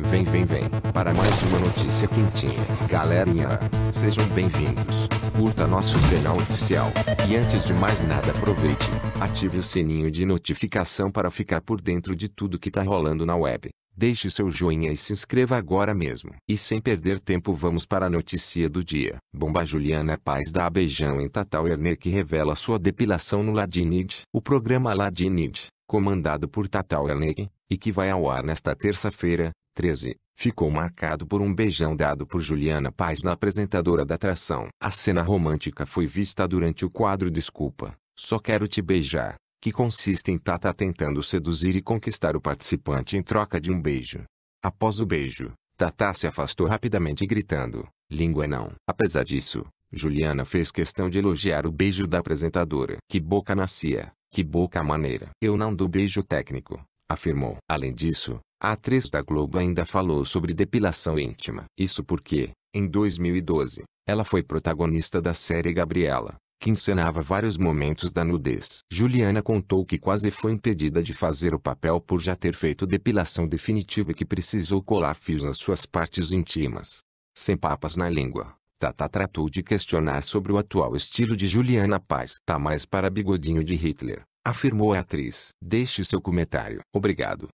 Vem, vem, vem, para mais uma notícia quentinha. Galerinha, sejam bem-vindos. Curta nosso canal oficial. E antes de mais nada, aproveite, ative o sininho de notificação para ficar por dentro de tudo que tá rolando na web. Deixe seu joinha e se inscreva agora mesmo. E sem perder tempo, vamos para a notícia do dia. Bomba Juliana Paz dá beijão em Tatal Erner que revela sua depilação no Ladinid. O programa Ladinid, comandado por Tatal Erner, e que vai ao ar nesta terça-feira, 13, ficou marcado por um beijão dado por Juliana Paz na apresentadora da atração. A cena romântica foi vista durante o quadro Desculpa, Só Quero Te Beijar, que consiste em Tata tentando seduzir e conquistar o participante em troca de um beijo. Após o beijo, Tata se afastou rapidamente gritando, língua não. Apesar disso, Juliana fez questão de elogiar o beijo da apresentadora. Que boca nascia, que boca maneira. Eu não dou beijo técnico, afirmou. Além disso, a atriz da Globo ainda falou sobre depilação íntima. Isso porque, em 2012, ela foi protagonista da série Gabriela, que encenava vários momentos da nudez. Juliana contou que quase foi impedida de fazer o papel por já ter feito depilação definitiva e que precisou colar fios nas suas partes íntimas. Sem papas na língua, Tata tratou de questionar sobre o atual estilo de Juliana Paz. Tá mais para bigodinho de Hitler, afirmou a atriz. Deixe seu comentário. Obrigado.